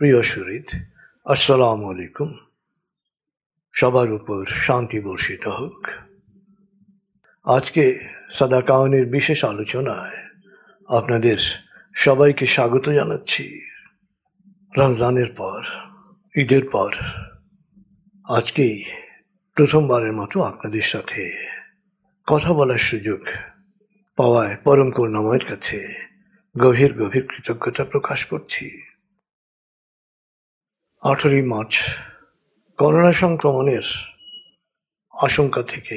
প্রিয় সুরিত আসসালামু আলাইকুম সবার উপর শান্তি বর্ষিত হোক আজকে সাদা কাউনের বিশেষ আলোচনায় আপনাদের সবাইকে স্বাগত জানাচ্ছি রমজানের পর ঈদের পর আজকেই প্রথমবারের মতো আপনাদের সাথে কথা বলার সুযোগ পাওয়ায় পরম করুণাময়ের কাছে গভীর গভীর কৃতজ্ঞতা প্রকাশ করছি আঠেরোই মার্চ করোনা সংক্রমণের আশঙ্কা থেকে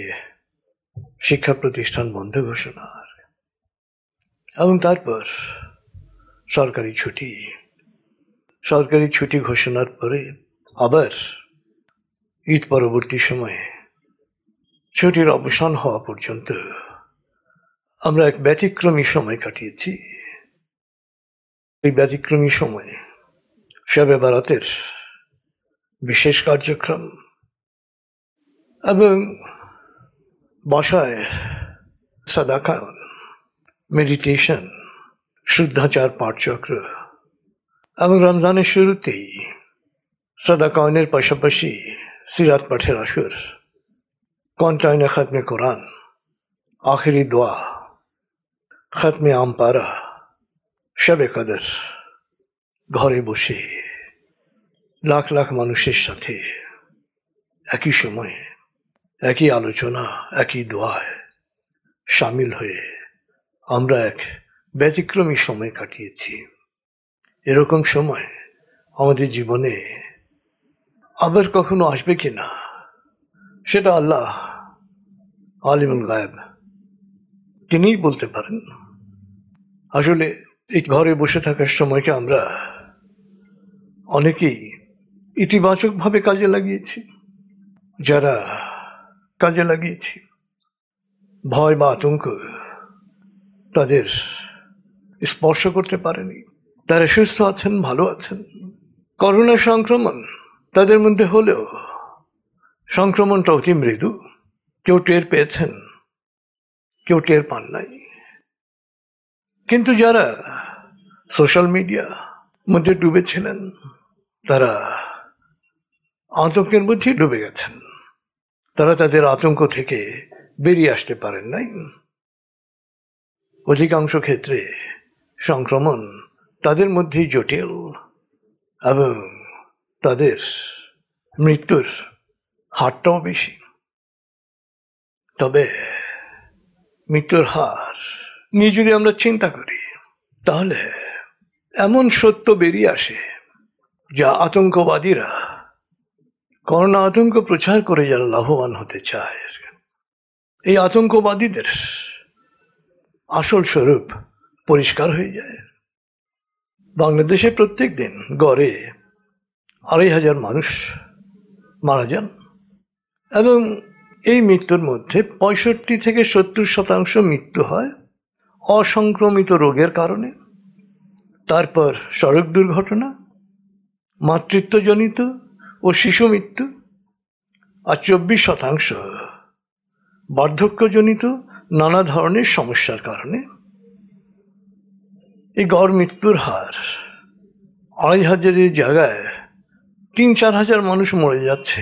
শিক্ষা প্রতিষ্ঠান বন্ধ ঘোষণা এবং তারপর সরকারি ছুটি সরকারি ছুটি ঘোষণার পরে আবার ঈদ পরবর্তী সময়ে ছুটির অবসান হওয়া পর্যন্ত আমরা এক ব্যতিক্রমী সময় কাটিয়েছি এই ব্যতিক্রমী সময়ে শব বারাতের বিশেষ কার্যক্রম এবং বাসায় সাদাকায়ন মেডিটেশন শুদ্ধাচার পাঠচক্র এবং রমজানের শুরুতেই সাদাকায়নের পাশাপাশি সিরাত পাঠের আসর কন্টাইনে খতমে কোরআন आखिरी दुआ खत्म आम पारा शब कदर ঘরে বসে লাখ লাখ মানুষের সাথে একই সময়ে একই আলোচনা একই দোয়ায় সামিল হয়ে আমরা এক ব্যতিক্রমী সময় কাটিয়েছি এরকম সময় আমাদের জীবনে আবার কখনো আসবে কি না সেটা আল্লাহ আলিমুল গায়েব তিনিই বলতে পারেন আসলে এই ঘরে বসে থাকার সময়কে আমরা অনেকেই ইতিবাচকভাবে কাজে লাগিয়েছি যারা কাজে লাগিয়েছি ভয় বা আতঙ্ক তাদের স্পর্শ করতে পারেনি তারা সুস্থ আছেন ভালো আছেন করোনা সংক্রমণ তাদের মধ্যে হলেও সংক্রমণটা অতি মৃদু কেউ টের পেয়েছেন কেউ টের পান নাই কিন্তু যারা সোশ্যাল মিডিয়া মধ্যে ডুবেছিলেন তারা আতঙ্কের মধ্যে ডুবে গেছেন তারা তাদের আতঙ্ক থেকে বেরিয়ে আসতে পারেন নাই অধিকাংশ ক্ষেত্রে সংক্রমণ তাদের মধ্যেই জটিল এবং তাদের মৃত্যুর হারটাও বেশি তবে মৃত্যুর হার নিয়ে যদি আমরা চিন্তা করি তাহলে এমন সত্য বেরিয়ে আসে যা আতঙ্কবাদীরা করোনা আতঙ্ক প্রচার করে যারা লাভবান হতে চায় এই আতঙ্কবাদীদের আসল স্বরূপ পরিষ্কার হয়ে যায় বাংলাদেশে প্রত্যেক দিন গড়ে আড়াই হাজার মানুষ মারা যান এবং এই মৃত্যুর মধ্যে পঁয়ষট্টি থেকে সত্তর শতাংশ মৃত্যু হয় অসংক্রমিত রোগের কারণে তারপর সড়ক দুর্ঘটনা মাতৃত্বজনিত ও শিশু মৃত্যু আর চব্বিশ শতাংশ বার্ধক্যজনিত নানা ধরনের সমস্যার কারণে এই গড় মৃত্যুর হার আড়াই হাজারের জায়গায় তিন চার হাজার মানুষ মরে যাচ্ছে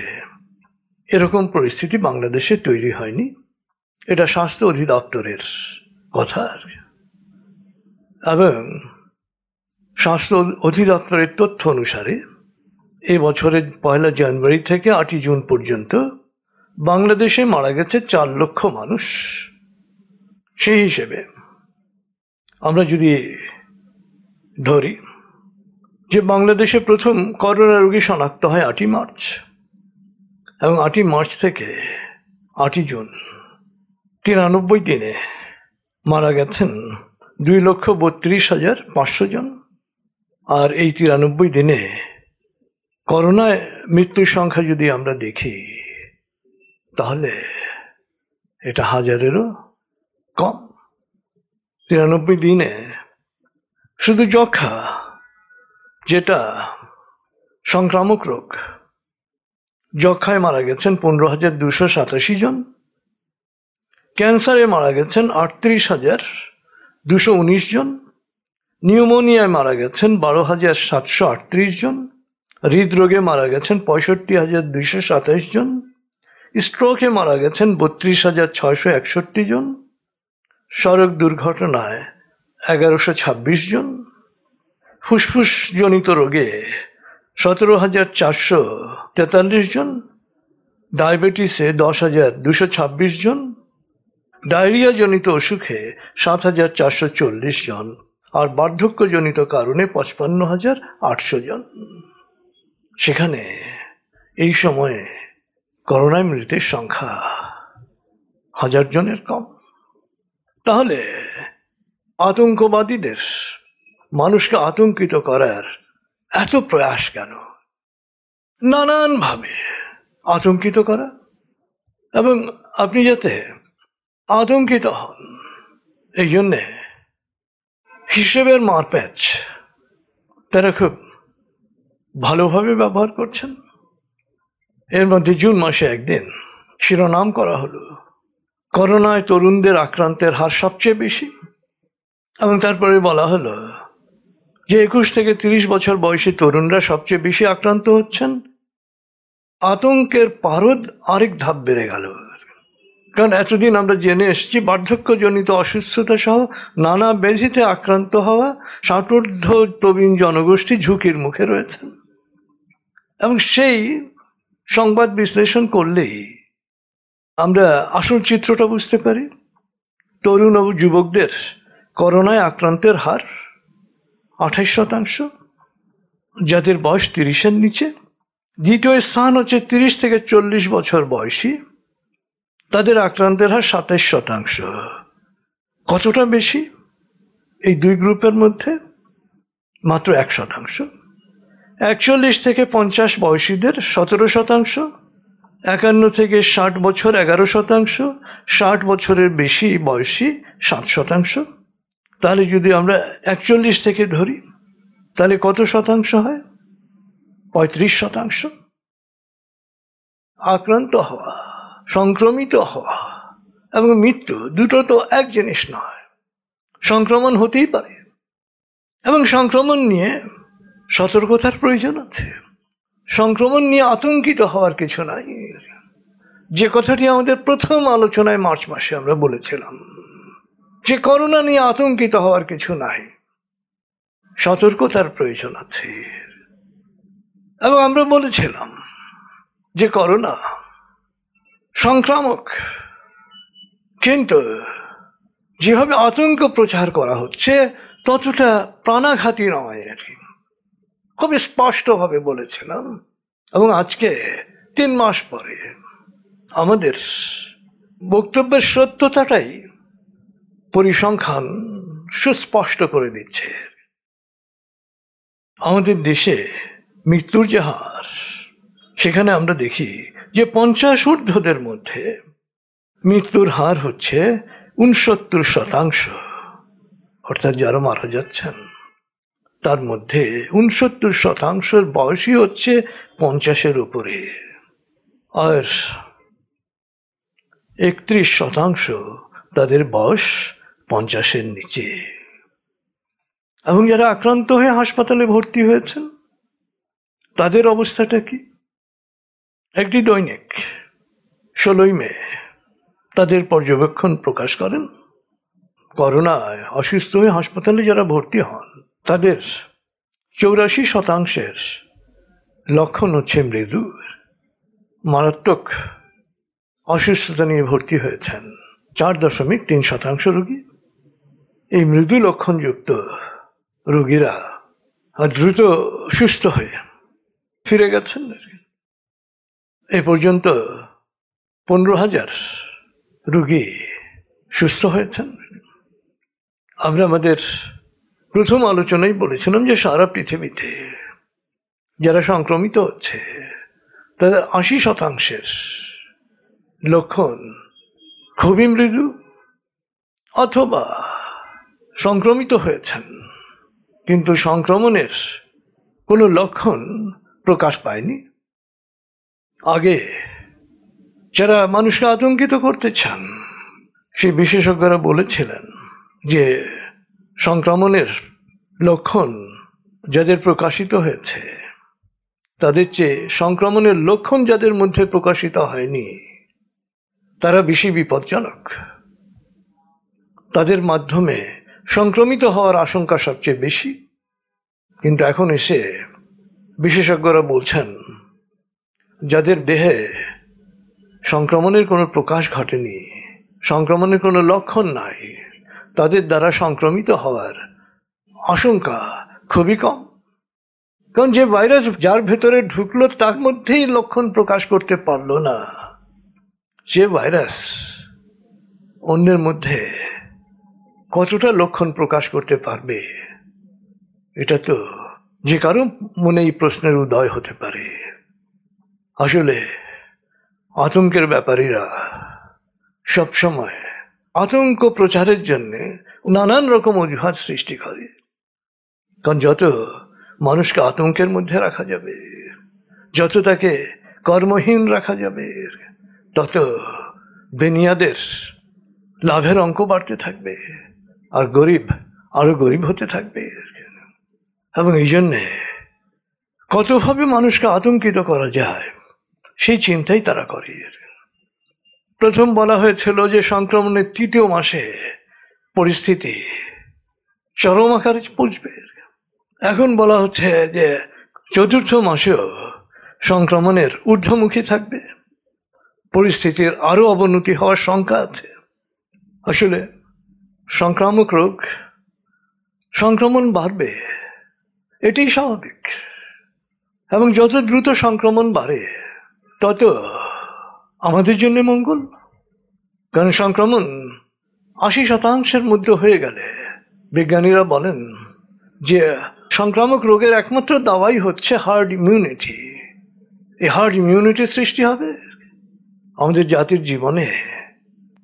এরকম পরিস্থিতি বাংলাদেশে তৈরি হয়নি এটা স্বাস্থ্য অধিদপ্তরের কথা আর এবং স্বাস্থ্য অধিদপ্তরের তথ্য অনুসারে এ বছরের পয়লা জানুয়ারি থেকে আটই জুন পর্যন্ত বাংলাদেশে মারা গেছে চার লক্ষ মানুষ সেই হিসেবে আমরা যদি ধরি যে বাংলাদেশে প্রথম করোনা রোগী শনাক্ত হয় আটই মার্চ এবং আটই মার্চ থেকে আটই জুন তিরানব্বই দিনে মারা গেছেন দুই লক্ষ বত্রিশ হাজার পাঁচশো জন আর এই তিরানব্বই দিনে করোনায় মৃত্যুর সংখ্যা যদি আমরা দেখি তাহলে এটা হাজারেরও কম তিরানব্বই দিনে শুধু যক্ষা যেটা সংক্রামক রোগ যক্ষায় মারা গেছেন পনেরো হাজার দুশো সাতাশি জন ক্যান্সারে মারা গেছেন আটত্রিশ হাজার দুশো উনিশ জন নিউমোনিয়ায় মারা গেছেন বারো হাজার সাতশো আটত্রিশ জন হৃদরোগে মারা গেছেন পঁয়ষট্টি হাজার দুইশো সাতাশ জন স্ট্রোকে মারা গেছেন বত্রিশ হাজার ছয়শো একষট্টি জন সড়ক দুর্ঘটনায় এগারোশো ছাব্বিশ জন ফুসফুসজনিত রোগে সতেরো হাজার চারশো তেতাল্লিশ জন ডায়াবেটিসে দশ হাজার দুশো ছাব্বিশ জন ডায়রিয়াজনিত অসুখে সাত হাজার চারশো চল্লিশ জন আর বার্ধক্যজনিত কারণে পঁচপান্ন হাজার আটশো জন সেখানে এই সময়ে করোনায় মৃতের সংখ্যা হাজার জনের কম তাহলে আতঙ্কবাদীদের মানুষকে আতঙ্কিত করার এত প্রয়াস কেন নানানভাবে আতঙ্কিত করা এবং আপনি যাতে আতঙ্কিত হন এই জন্যে হিসেবের মারপ্যাচ তারা খুব ভালোভাবে ব্যবহার করছেন এর মধ্যে জুন মাসে একদিন শিরোনাম করা হলো করোনায় তরুণদের আক্রান্তের হার সবচেয়ে বেশি এবং তারপরে বলা হলো যে একুশ থেকে ৩০ বছর বয়সী তরুণরা সবচেয়ে বেশি আক্রান্ত হচ্ছেন আতঙ্কের পারদ আরেক ধাপ বেড়ে গেল কারণ এতদিন আমরা জেনে এসেছি বার্ধক্যজনিত অসুস্থতা সহ নানা ব্যাধিতে আক্রান্ত হওয়া ষাটোর্ধ প্রবীণ জনগোষ্ঠী ঝুঁকির মুখে রয়েছেন এবং সেই সংবাদ বিশ্লেষণ করলেই আমরা আসল চিত্রটা বুঝতে পারি তরুণ ও যুবকদের করোনায় আক্রান্তের হার আঠাশ শতাংশ যাদের বয়স তিরিশের নিচে দ্বিতীয় স্থান হচ্ছে তিরিশ থেকে চল্লিশ বছর বয়সী তাদের আক্রান্তের হার সাতাশ শতাংশ কতটা বেশি এই দুই গ্রুপের মধ্যে মাত্র এক শতাংশ একচল্লিশ থেকে পঞ্চাশ বয়সীদের সতেরো শতাংশ একান্ন থেকে ষাট বছর এগারো শতাংশ ষাট বছরের বেশি বয়সী সাত শতাংশ তাহলে যদি আমরা একচল্লিশ থেকে ধরি তাহলে কত শতাংশ হয় পঁয়ত্রিশ শতাংশ আক্রান্ত হওয়া সংক্রমিত হওয়া এবং মৃত্যু দুটো তো এক জিনিস নয় সংক্রমণ হতেই পারে এবং সংক্রমণ নিয়ে সতর্কতার প্রয়োজন আছে সংক্রমণ নিয়ে আতঙ্কিত হওয়ার কিছু নাই যে কথাটি আমাদের প্রথম আলোচনায় মার্চ মাসে আমরা বলেছিলাম যে করোনা নিয়ে আতঙ্কিত হওয়ার কিছু নাই সতর্কতার প্রয়োজন আছে এবং আমরা বলেছিলাম যে করোনা সংক্রামক কিন্তু যেভাবে আতঙ্ক প্রচার করা হচ্ছে ততটা প্রাণাঘাতী নয় আর কি খুব স্পষ্টভাবে বলেছিলাম এবং আজকে তিন মাস পরে আমাদের বক্তব্যের সত্যতাটাই পরিসংখ্যান সুস্পষ্ট করে দিচ্ছে আমাদের দেশে মৃত্যুর যে হার সেখানে আমরা দেখি যে পঞ্চাশ ঊর্ধ্বদের মধ্যে মৃত্যুর হার হচ্ছে উনসত্তর শতাংশ অর্থাৎ যারা মারা যাচ্ছেন তার মধ্যে উনসত্তর শতাংশের বয়সই হচ্ছে পঞ্চাশের উপরে আর একত্রিশ শতাংশ তাদের বয়স পঞ্চাশের নিচে এবং যারা আক্রান্ত হয়ে হাসপাতালে ভর্তি হয়েছেন তাদের অবস্থাটা কি একটি দৈনিক ষোলোই মে তাদের পর্যবেক্ষণ প্রকাশ করেন করোনায় অসুস্থ হয়ে হাসপাতালে যারা ভর্তি হন তাদের চৌরাশি শতাংশের লক্ষণ হচ্ছে মৃদু মারাত্মক অসুস্থতা নিয়ে ভর্তি হয়েছেন চার দশমিক তিন শতাংশ রুগী এই মৃদু লক্ষণযুক্ত রুগীরা দ্রুত সুস্থ হয়ে ফিরে গেছেন এ পর্যন্ত পনেরো হাজার রুগী সুস্থ হয়েছেন আমরা আমাদের প্রথম আলোচনায় বলেছিলাম যে সারা পৃথিবীতে যারা সংক্রমিত হচ্ছে তাদের আশি শতাংশের লক্ষণ খুবই মৃদু অথবা সংক্রমিত হয়েছেন কিন্তু সংক্রমণের কোনো লক্ষণ প্রকাশ পায়নি আগে যারা মানুষকে আতঙ্কিত করতে চান সেই বিশেষজ্ঞরা বলেছিলেন যে সংক্রমণের লক্ষণ যাদের প্রকাশিত হয়েছে তাদের চেয়ে সংক্রমণের লক্ষণ যাদের মধ্যে প্রকাশিত হয়নি তারা বেশি বিপজ্জনক তাদের মাধ্যমে সংক্রমিত হওয়ার আশঙ্কা সবচেয়ে বেশি কিন্তু এখন এসে বিশেষজ্ঞরা বলছেন যাদের দেহে সংক্রমণের কোনো প্রকাশ ঘটেনি সংক্রমণের কোনো লক্ষণ নাই তাদের দ্বারা সংক্রমিত হওয়ার আশঙ্কা খুবই কম কারণ যে ভাইরাস যার ভেতরে ঢুকলো তার মধ্যেই লক্ষণ প্রকাশ করতে পারলো না যে ভাইরাস অন্যের মধ্যে কতটা লক্ষণ প্রকাশ করতে পারবে এটা তো যে কারো মনে এই প্রশ্নের উদয় হতে পারে আসলে আতঙ্কের ব্যাপারীরা সবসময় আতঙ্ক প্রচারের জন্যে নানান রকম অজুহাত সৃষ্টি করে কারণ যত মানুষকে আতঙ্কের মধ্যে রাখা যাবে যত তাকে কর্মহীন রাখা যাবে তত বেনিয়াদের লাভের অঙ্ক বাড়তে থাকবে আর গরিব আরও গরিব হতে থাকবে এবং এই জন্যে কতভাবে মানুষকে আতঙ্কিত করা যায় সেই চিন্তাই তারা করে প্রথম বলা হয়েছিল যে সংক্রমণের তৃতীয় মাসে পরিস্থিতি চরম আকারে পৌঁছবে এখন বলা হচ্ছে যে চতুর্থ মাসেও সংক্রমণের ঊর্ধ্বমুখী থাকবে পরিস্থিতির আরও অবনতি হওয়ার শঙ্কা আছে আসলে সংক্রামক রোগ সংক্রমণ বাড়বে এটাই স্বাভাবিক এবং যত দ্রুত সংক্রমণ বাড়ে তত আমাদের জন্য মঙ্গল কারণ সংক্রমণ আশি শতাংশের মধ্যে হয়ে গেলে বিজ্ঞানীরা বলেন যে সংক্রামক রোগের একমাত্র দাওয়াই হচ্ছে হার্ড ইমিউনিটি এই হার্ড ইমিউনিটি সৃষ্টি হবে আমাদের জাতির জীবনে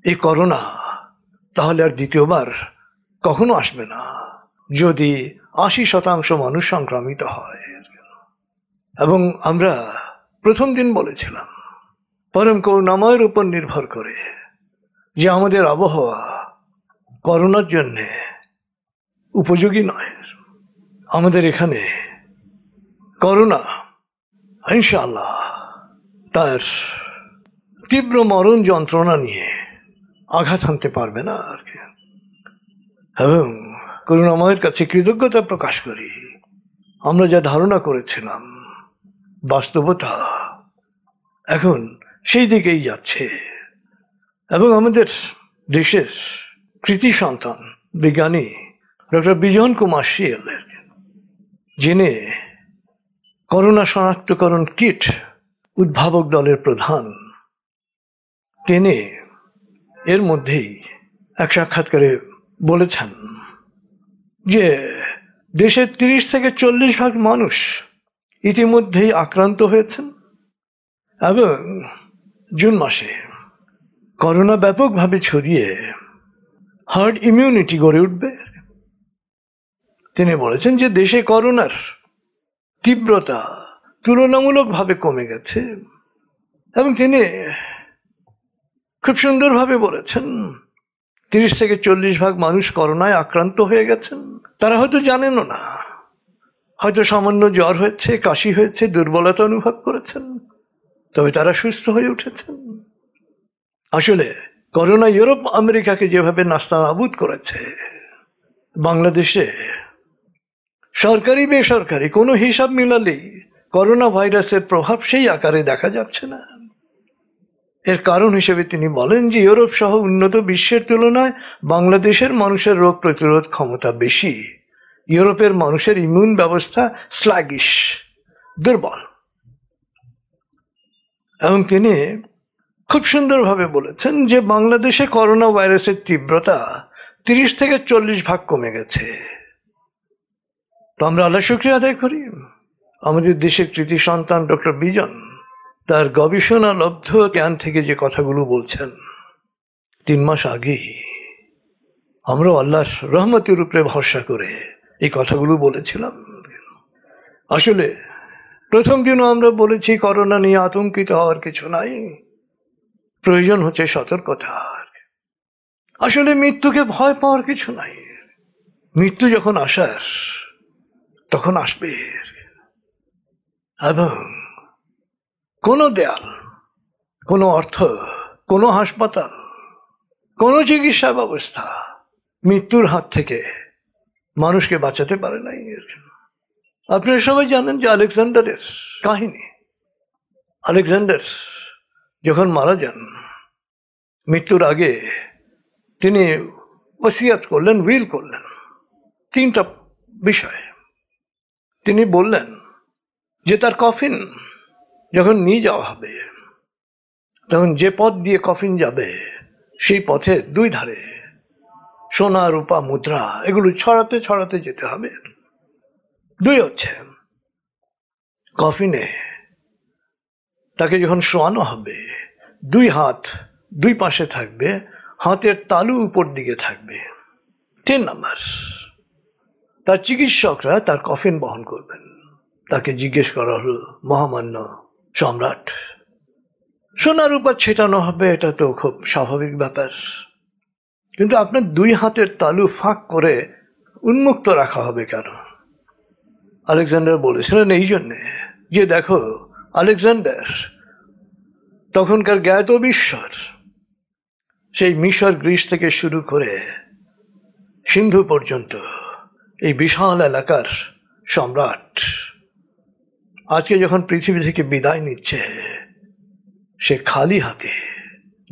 এই করোনা তাহলে আর দ্বিতীয়বার কখনো আসবে না যদি আশি শতাংশ মানুষ সংক্রামিত হয় এবং আমরা প্রথম দিন বলেছিলাম পরম করুণাময়ের উপর নির্ভর করে যে আমাদের আবহাওয়া করোনার জন্যে উপযোগী নয় আমাদের এখানে করোনা ইনশাআল্লাহ তার তীব্র মরণ যন্ত্রণা নিয়ে আঘাত হানতে পারবে না আর কি এবং করুণাময়ের কাছে কৃতজ্ঞতা প্রকাশ করি আমরা যা ধারণা করেছিলাম বাস্তবতা এখন সেই দিকেই যাচ্ছে এবং আমাদের দেশের কৃতি সন্তান বিজ্ঞানী ডক্টর বিজন কুমার শিয়াল যিনি করোনা শনাক্তকরণ কিট উদ্ভাবক দলের প্রধান তিনি এর মধ্যেই এক সাক্ষাৎকারে বলেছেন যে দেশের তিরিশ থেকে চল্লিশ ভাগ মানুষ ইতিমধ্যেই আক্রান্ত হয়েছেন এবং জুন মাসে করোনা ব্যাপকভাবে ছড়িয়ে হার্ড ইমিউনিটি গড়ে উঠবে তিনি বলেছেন যে দেশে করোনার তীব্রতা তুলনামূলকভাবে কমে গেছে এবং তিনি খুব সুন্দরভাবে বলেছেন তিরিশ থেকে চল্লিশ ভাগ মানুষ করোনায় আক্রান্ত হয়ে গেছেন তারা হয়তো জানেনও না হয়তো সামান্য জ্বর হয়েছে কাশি হয়েছে দুর্বলতা অনুভব করেছেন তবে তারা সুস্থ হয়ে উঠেছেন আসলে করোনা ইউরোপ আমেরিকাকে যেভাবে নাস্তা আবুদ করেছে বাংলাদেশে সরকারি বেসরকারি কোনো হিসাব মিলালেই করোনা ভাইরাসের প্রভাব সেই আকারে দেখা যাচ্ছে না এর কারণ হিসেবে তিনি বলেন যে ইউরোপ সহ উন্নত বিশ্বের তুলনায় বাংলাদেশের মানুষের রোগ প্রতিরোধ ক্ষমতা বেশি ইউরোপের মানুষের ইমিউন ব্যবস্থা স্লাগিস দুর্বল এবং তিনি খুব সুন্দরভাবে বলেছেন যে বাংলাদেশে করোনা ভাইরাসের তীব্রতা তিরিশ থেকে চল্লিশ ভাগ কমে গেছে তো আমরা আল্লাহ শুক্রিয়া আদায় করি আমাদের দেশের কৃতি সন্তান ডক্টর বিজন তার গবেষণা লব্ধ জ্ঞান থেকে যে কথাগুলো বলছেন তিন মাস আগেই আমরা আল্লাহর রহমতের উপরে ভরসা করে এই কথাগুলো বলেছিলাম আসলে প্রথম দিনও আমরা বলেছি করোনা নিয়ে আতঙ্কিত হওয়ার কিছু নাই প্রয়োজন হচ্ছে সতর্কতার আসলে মৃত্যুকে ভয় পাওয়ার কিছু নাই মৃত্যু যখন আসার তখন আসবে এবং কোনো দেয়াল কোনো অর্থ কোনো হাসপাতাল কোনো চিকিৎসা ব্যবস্থা মৃত্যুর হাত থেকে মানুষকে বাঁচাতে পারে নাই এর আপনারা সবাই জানেন যে আলেকজান্ডারের কাহিনী আলেকজান্ডার যখন মারা যান মৃত্যুর আগে তিনি ওসিয়াত করলেন উইল করলেন তিনটা বিষয় তিনি বললেন যে তার কফিন যখন নিয়ে যাওয়া হবে তখন যে পথ দিয়ে কফিন যাবে সেই পথে দুই ধারে সোনা রূপা মুদ্রা এগুলো ছড়াতে ছড়াতে যেতে হবে দুই হচ্ছে কফিনে তাকে যখন শোয়ানো হবে দুই হাত দুই পাশে থাকবে হাতের তালু উপর দিকে থাকবে তিন নাম্বার তার চিকিৎসকরা তার কফিন বহন করবেন তাকে জিজ্ঞেস করা হল মহামান্য সম্রাট সোনার উপর ছেটানো হবে এটা তো খুব স্বাভাবিক ব্যাপার কিন্তু আপনার দুই হাতের তালু ফাঁক করে উন্মুক্ত রাখা হবে কেন আলেকজান্ডার বলেছিলেন এই জন্যে যে দেখো আলেকজান্ডার তখনকার জ্ঞাত বিশ্বর সেই মিশর গ্রিস থেকে শুরু করে সিন্ধু পর্যন্ত এই বিশাল এলাকার সম্রাট আজকে যখন পৃথিবী থেকে বিদায় নিচ্ছে সে খালি হাতে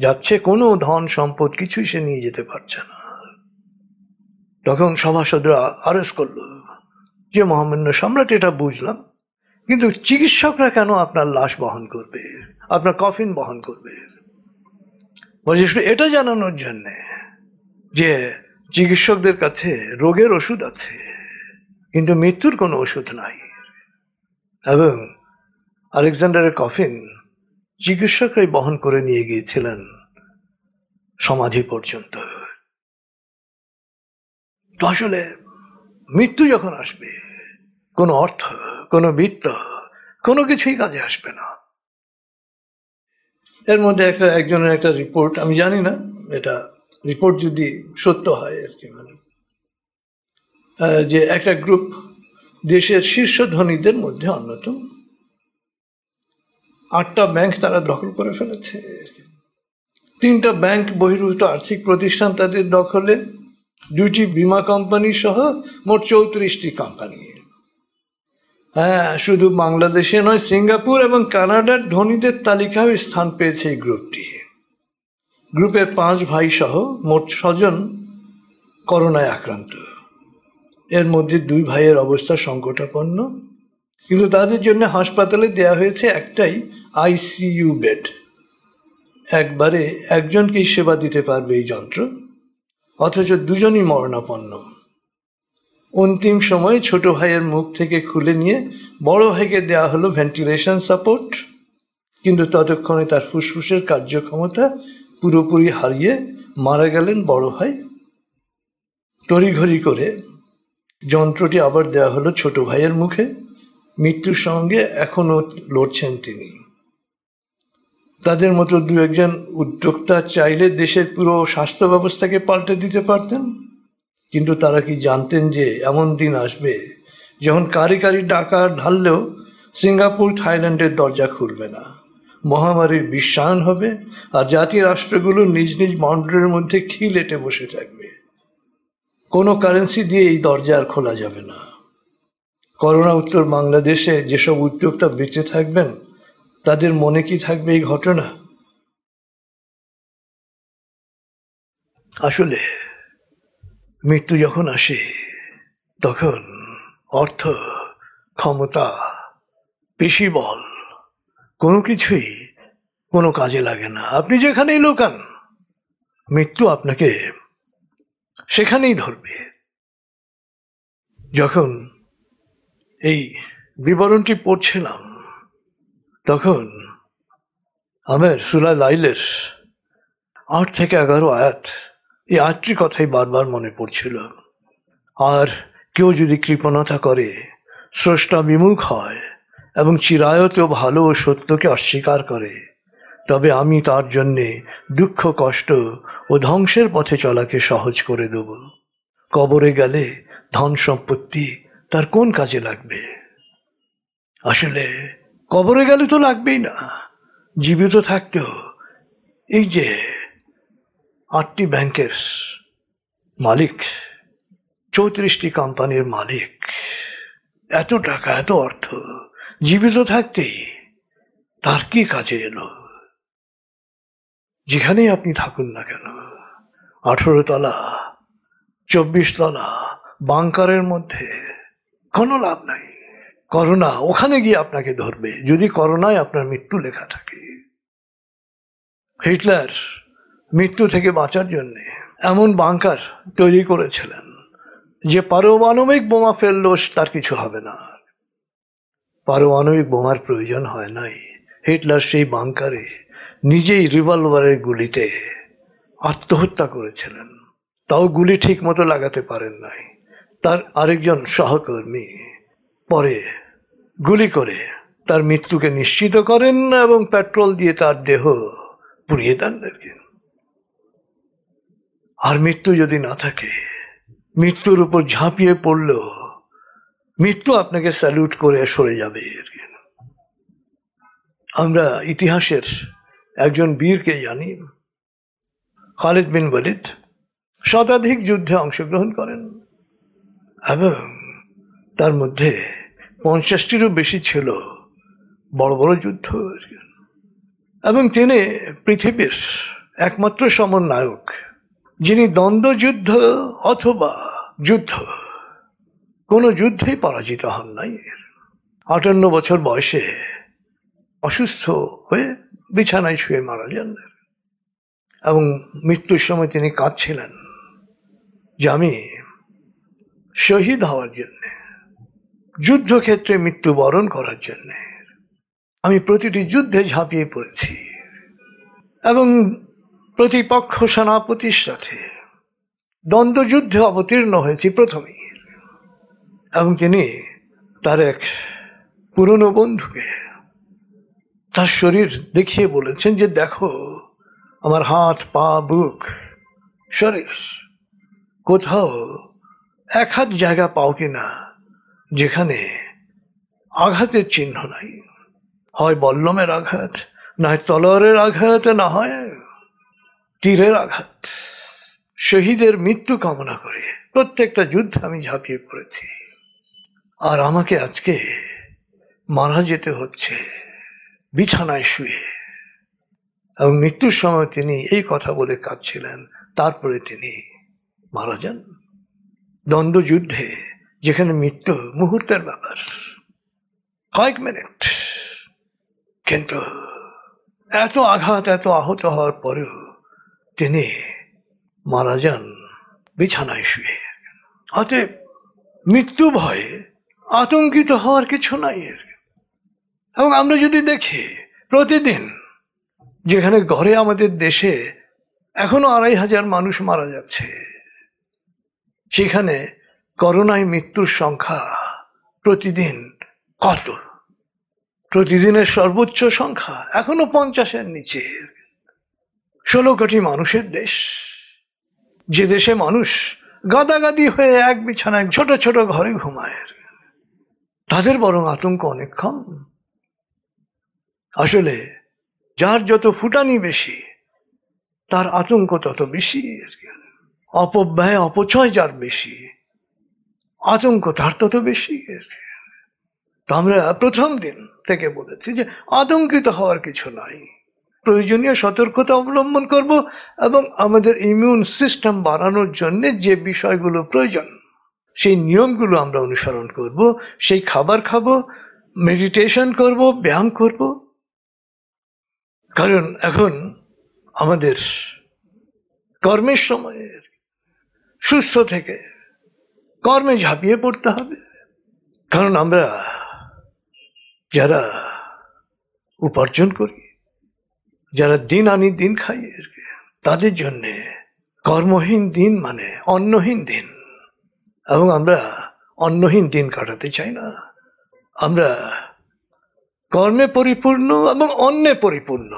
যাচ্ছে কোনো ধন সম্পদ কিছুই সে নিয়ে যেতে পারছে না তখন সভাসদরা আরস করলো যে মহামান্য সম্রাট এটা বুঝলাম কিন্তু চিকিৎসকরা কেন আপনার লাশ বহন করবে আপনার কফিন বহন করবে বলছি এটা জানানোর জন্যে যে চিকিৎসকদের কাছে রোগের ওষুধ আছে কিন্তু মৃত্যুর কোনো ওষুধ নাই এবং আলেকজান্ডারের কফিন চিকিৎসকরাই বহন করে নিয়ে গিয়েছিলেন সমাধি পর্যন্ত আসলে মৃত্যু যখন আসবে কোনো অর্থ কোনো বৃত্ত কোনো কিছুই কাজে আসবে না এর মধ্যে একটা একজনের একটা রিপোর্ট আমি জানি না এটা রিপোর্ট যদি সত্য হয় আর কি মানে যে একটা গ্রুপ দেশের শীর্ষ ধনীদের মধ্যে অন্যতম আটটা ব্যাংক তারা দখল করে ফেলেছে তিনটা ব্যাংক বহির্ভূত আর্থিক প্রতিষ্ঠান তাদের দখলে দুটি বিমা কোম্পানি সহ মোট চৌত্রিশটি কোম্পানি হ্যাঁ শুধু বাংলাদেশে নয় সিঙ্গাপুর এবং কানাডার ধনীদের তালিকাও স্থান পেয়েছে এই গ্রুপটি গ্রুপের পাঁচ ভাই সহ মোট ছজন করোনায় আক্রান্ত এর মধ্যে দুই ভাইয়ের অবস্থা সংকটাপন্ন কিন্তু তাদের জন্য হাসপাতালে দেয়া হয়েছে একটাই আইসিইউ বেড একবারে একজনকেই সেবা দিতে পারবে এই যন্ত্র অথচ দুজনই মরণাপন্ন অন্তিম সময়ে ছোট ভাইয়ের মুখ থেকে খুলে নিয়ে বড় ভাইকে দেওয়া হলো ভেন্টিলেশন সাপোর্ট কিন্তু ততক্ষণে তার ফুসফুসের কার্যক্ষমতা পুরোপুরি হারিয়ে মারা গেলেন বড় ভাই তড়িঘড়ি করে যন্ত্রটি আবার দেওয়া হলো ছোট ভাইয়ের মুখে মৃত্যুর সঙ্গে এখনও লড়ছেন তিনি তাদের মতো দু একজন উদ্যোক্তা চাইলে দেশের পুরো স্বাস্থ্য ব্যবস্থাকে পাল্টে দিতে পারতেন কিন্তু তারা কি জানতেন যে এমন দিন আসবে যখন কারি কারি ডাকা ঢাললেও সিঙ্গাপুর থাইল্যান্ডের দরজা খুলবে না মহামারীর বিশ্বায়ন হবে আর জাতীয় রাষ্ট্রগুলো নিজ নিজ বাউন্ডারির মধ্যে খিলেটে বসে থাকবে কোনো কারেন্সি দিয়ে এই দরজা আর খোলা যাবে না করোনা উত্তর বাংলাদেশে যেসব উদ্যোক্তা বেঁচে থাকবেন তাদের মনে কি থাকবে এই ঘটনা আসলে মৃত্যু যখন আসে তখন অর্থ ক্ষমতা পেশিবল কোনো কিছুই কোনো কাজে লাগে না আপনি যেখানেই লোকান মৃত্যু আপনাকে সেখানেই ধরবে যখন এই বিবরণটি পড়ছিলাম তখন আমের সুলা লাইলের আট থেকে এগারো আয়াত এই আটটি কথাই বারবার মনে পড়ছিল আর কেউ যদি কৃপণতা করে স্রষ্টা বিমুখ হয় এবং চিরায়ত ভালো ও সত্যকে অস্বীকার করে তবে আমি তার জন্যে দুঃখ কষ্ট ও ধ্বংসের পথে চলাকে সহজ করে দেব কবরে গেলে ধন সম্পত্তি তার কোন কাজে লাগবে আসলে কবরে গেলে তো লাগবেই না জীবিত থাকতেও এই যে আটটি ব্যাংকের মালিক চৌত্রিশটি কোম্পানির মালিক এত টাকা এত অর্থ জীবিত থাকতেই তার কি কাজে এলো যেখানেই আপনি থাকুন না কেন আঠেরো তলা চব্বিশ তলা বাংকারের মধ্যে কোনো লাভ নাই করোনা ওখানে গিয়ে আপনাকে ধরবে যদি করোনায় আপনার মৃত্যু লেখা থাকে হিটলার মৃত্যু থেকে বাঁচার জন্যে এমন বাংকার তৈরি করেছিলেন যে পারমাণবিক বোমা ফেললো তার কিছু হবে না পারমাণবিক বোমার প্রয়োজন হয় নাই হিটলার সেই বাংকারে নিজেই রিভলভারের গুলিতে আত্মহত্যা করেছিলেন তাও গুলি ঠিক মতো লাগাতে পারেন নাই তার আরেকজন সহকর্মী পরে গুলি করে তার মৃত্যুকে নিশ্চিত করেন এবং পেট্রোল দিয়ে তার দেহ পুড়িয়ে দেন আর কি আর মৃত্যু যদি না থাকে মৃত্যুর উপর ঝাঁপিয়ে পড়ল মৃত্যু আপনাকে স্যালুট করে সরে যাবে আর কি আমরা ইতিহাসের একজন বীরকে জানি খালিদ বিন বলিদ শতাধিক যুদ্ধে অংশগ্রহণ করেন এবং তার মধ্যে পঞ্চাশটিরও বেশি ছিল বড় বড় যুদ্ধ এবং তিনি পৃথিবীর একমাত্র সমন্বয়ক যিনি দ্বন্দ্বযুদ্ধ অথবা যুদ্ধ কোনো যুদ্ধেই পরাজিত হন নাই আটান্ন বছর বয়সে অসুস্থ হয়ে বিছানায় শুয়ে মারা যান এবং মৃত্যুর সময় তিনি কাঁদছিলেন যে আমি শহীদ হওয়ার জন্য যুদ্ধক্ষেত্রে মৃত্যুবরণ করার জন্য আমি প্রতিটি যুদ্ধে ঝাঁপিয়ে পড়েছি এবং প্রতিপক্ষ সেনাপতির সাথে দ্বন্দ্বযুদ্ধে অবতীর্ণ হয়েছি প্রথমেই এবং তিনি তার এক পুরনো বন্ধুকে তার শরীর দেখিয়ে বলেছেন যে দেখো আমার হাত পা বুক শরীর কোথাও এক হাত জায়গা পাও কিনা যেখানে আঘাতের চিহ্ন নাই হয় বল্লমের আঘাত না হয় তলোয়ারের আঘাত না হয় তীরের আঘাত শহীদের মৃত্যু কামনা করে প্রত্যেকটা যুদ্ধ আমি ঝাঁপিয়ে পড়েছি আর আমাকে আজকে মারা যেতে হচ্ছে বিছানায় শুয়ে এবং মৃত্যুর সময় তিনি এই কথা বলে কাঁদছিলেন তারপরে তিনি মারা যান দ্বন্দ্বযুদ্ধে যেখানে মৃত্যু মুহূর্তের ব্যাপার কয়েক মিনিট কিন্তু এত আঘাত এত আহত হওয়ার পরেও তিনি মারা যান বিছানায় শুয়ে অতএব মৃত্যু ভয়ে আতঙ্কিত হওয়ার কিছু নাই এবং আমরা যদি দেখি প্রতিদিন যেখানে ঘরে আমাদের দেশে এখনো আড়াই হাজার মানুষ মারা যাচ্ছে সেখানে করোনায় মৃত্যুর সংখ্যা প্রতিদিন কত প্রতিদিনের সর্বোচ্চ সংখ্যা এখনো পঞ্চাশের নিচে ষোলো কোটি মানুষের দেশ যে দেশে মানুষ গাদাগাদি হয়ে এক বিছানায় ছোট ছোট ঘরে ঘুমায় তাদের বরং আতঙ্ক অনেক কম আসলে যার যত ফুটানি বেশি তার আতঙ্ক তত বেশি অপব্যয় অপচয় যার বেশি আতঙ্ক তার তত বেশি তো আমরা প্রথম দিন থেকে বলেছি যে আতঙ্কিত হওয়ার কিছু নাই প্রয়োজনীয় সতর্কতা অবলম্বন করব এবং আমাদের ইমিউন সিস্টেম বাড়ানোর জন্য যে বিষয়গুলো প্রয়োজন সেই নিয়মগুলো আমরা অনুসরণ করব সেই খাবার খাবো মেডিটেশন করব ব্যায়াম করব কারণ এখন আমাদের কর্মের সময়ে সুস্থ থেকে কর্মে ঝাঁপিয়ে পড়তে হবে কারণ আমরা যারা উপার্জন করি যারা দিন আনি দিন খাই তাদের জন্যে কর্মহীন দিন মানে অন্নহীন দিন এবং আমরা অন্নহীন দিন কাটাতে চাই না আমরা কর্মে পরিপূর্ণ এবং অন্নে পরিপূর্ণ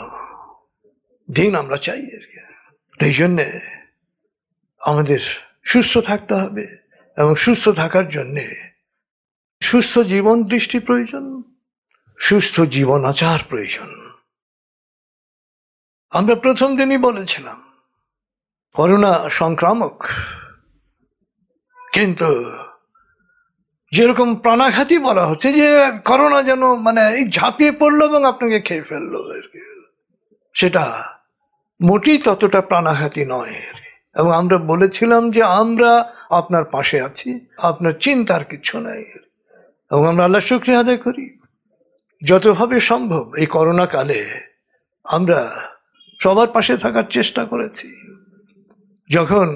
দিন আমরা চাই আর কি সেই জন্যে আমাদের সুস্থ থাকতে হবে এবং সুস্থ থাকার জন্যে সুস্থ জীবন দৃষ্টি প্রয়োজন সুস্থ জীবন আচার প্রয়োজন আমরা প্রথম দিনই বলেছিলাম করোনা সংক্রামক কিন্তু যেরকম প্রাণাঘাতী বলা হচ্ছে যে করোনা যেন মানে এই ঝাঁপিয়ে পড়লো এবং আপনাকে খেয়ে ফেললো আর কি সেটা মোটেই ততটা প্রাণাঘাতী নয় আর কি এবং আমরা বলেছিলাম যে আমরা আপনার পাশে আছি আপনার চিন্তার কিছু নাই এবং আমরা আল্লাহ শুক্রিয়া আদায় করি যতভাবে সম্ভব এই করোনা কালে আমরা সবার পাশে থাকার চেষ্টা করেছি যখন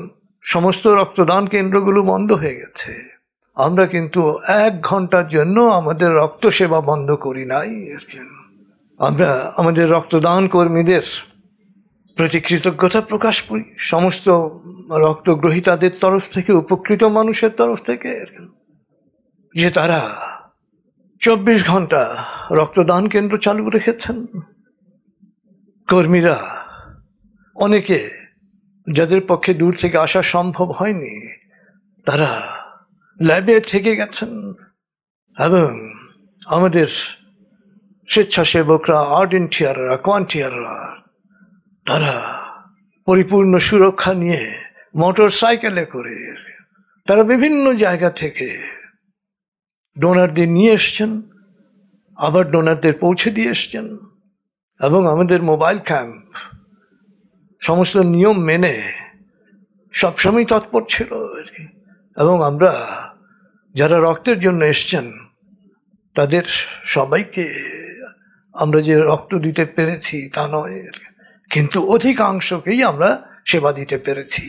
সমস্ত রক্তদান কেন্দ্রগুলো বন্ধ হয়ে গেছে আমরা কিন্তু এক ঘন্টার জন্য আমাদের রক্ত সেবা বন্ধ করি নাই আমরা আমাদের রক্তদান কর্মীদের প্রতি কৃতজ্ঞতা প্রকাশ করি সমস্ত রক্তগ্রহিতাদের তরফ থেকে উপকৃত মানুষের তরফ থেকে যে তারা চব্বিশ ঘন্টা রক্তদান কেন্দ্র চালু রেখেছেন কর্মীরা অনেকে যাদের পক্ষে দূর থেকে আসা সম্ভব হয়নি তারা ল্যাবে থেকে গেছেন এবং আমাদের স্বেচ্ছাসেবকরা আর্ডেন্টিয়াররা কোয়ান্টিয়াররা তারা পরিপূর্ণ সুরক্ষা নিয়ে মোটর সাইকেলে করে তারা বিভিন্ন জায়গা থেকে ডোনারদের নিয়ে এসছেন আবার ডোনারদের পৌঁছে দিয়ে এসছেন এবং আমাদের মোবাইল ক্যাম্প সমস্ত নিয়ম মেনে সবসময় তৎপর ছিল এবং আমরা যারা রক্তের জন্য এসছেন তাদের সবাইকে আমরা যে রক্ত দিতে পেরেছি তা নয় কিন্তু অধিকাংশকেই আমরা সেবা দিতে পেরেছি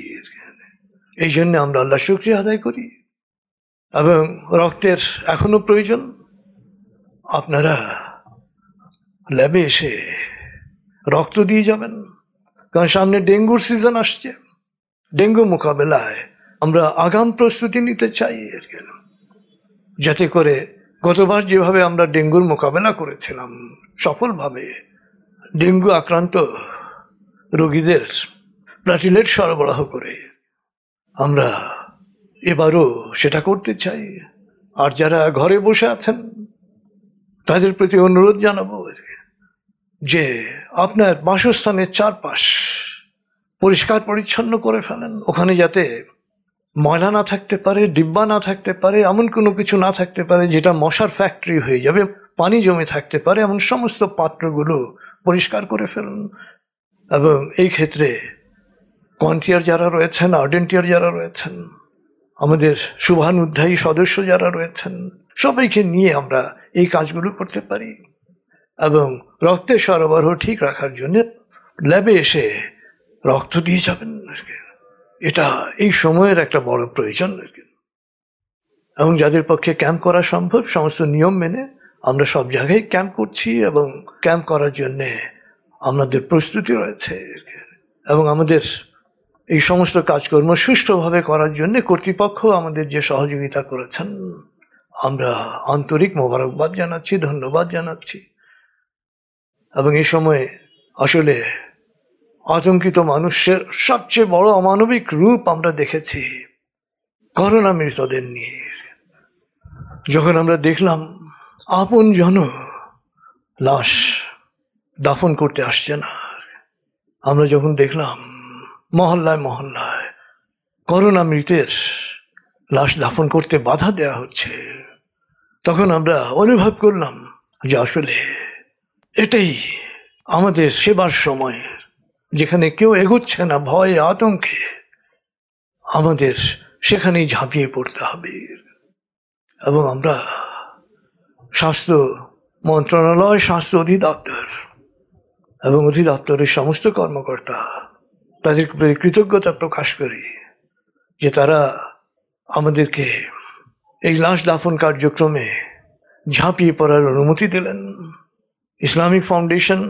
এই জন্য আমরা আল্লাহ শুক্রিয়া আদায় করি এবং রক্তের এখনো প্রয়োজন আপনারা ল্যাবে এসে রক্ত দিয়ে যাবেন কারণ সামনে ডেঙ্গুর সিজন আসছে ডেঙ্গু মোকাবেলায় আমরা আগাম প্রস্তুতি নিতে চাই কেন যাতে করে গতবার যেভাবে আমরা ডেঙ্গুর মোকাবেলা করেছিলাম সফলভাবে ডেঙ্গু আক্রান্ত রোগীদের প্লাটিলেট সরবরাহ করে আমরা এবারও সেটা করতে চাই আর যারা ঘরে বসে আছেন তাদের প্রতি অনুরোধ জানাবো যে আপনার বাসস্থানের চারপাশ পরিষ্কার পরিচ্ছন্ন করে ফেলেন ওখানে যাতে ময়লা না থাকতে পারে ডিব্বা না থাকতে পারে এমন কোনো কিছু না থাকতে পারে যেটা মশার ফ্যাক্টরি হয়ে যাবে পানি জমে থাকতে পারে এমন সমস্ত পাত্রগুলো পরিষ্কার করে ফেলুন এবং এই ক্ষেত্রে কন্টিয়ার যারা রয়েছেন আর্ডেন্টিয়ার যারা রয়েছেন আমাদের শুভানুধ্যায়ী সদস্য যারা রয়েছেন সবাইকে নিয়ে আমরা এই কাজগুলো করতে পারি এবং রক্তের সরবরাহ ঠিক রাখার জন্য ল্যাবে এসে রক্ত দিয়ে যাবেন আজকে এটা এই সময়ের একটা বড় প্রয়োজন এবং যাদের পক্ষে ক্যাম্প করা সম্ভব সমস্ত নিয়ম মেনে আমরা সব জায়গায় ক্যাম্প করছি এবং ক্যাম্প করার জন্যে আমাদের প্রস্তুতি রয়েছে এবং আমাদের এই সমস্ত কাজকর্ম সুষ্ঠুভাবে করার জন্য কর্তৃপক্ষ আমাদের যে সহযোগিতা করেছেন আমরা আন্তরিক মোবারকবাদ জানাচ্ছি ধন্যবাদ জানাচ্ছি এবং এই সময়ে আসলে আতঙ্কিত মানুষের সবচেয়ে বড় অমানবিক রূপ আমরা দেখেছি করোনা মৃতদের নিয়ে যখন আমরা দেখলাম আপন জন লাশ দাফন করতে আসছে না আমরা যখন দেখলাম মহল্লায় মহল্লায় করোনা মৃতের লাশ দাফন করতে বাধা দেয়া হচ্ছে তখন আমরা অনুভব করলাম যে আসলে এটাই আমাদের সেবার সময়ের যেখানে কেউ এগোচ্ছে না ভয়ে আতঙ্কে আমাদের সেখানেই ঝাঁপিয়ে পড়তে হবে এবং আমরা স্বাস্থ্য মন্ত্রণালয় স্বাস্থ্য অধিদপ্তর এবং অধিদপ্তরের সমস্ত কর্মকর্তা তাদের প্রতি কৃতজ্ঞতা প্রকাশ করি যে তারা আমাদেরকে এই লাশ দাফন কার্যক্রমে ঝাঁপিয়ে পড়ার অনুমতি দিলেন ইসলামিক ফাউন্ডেশন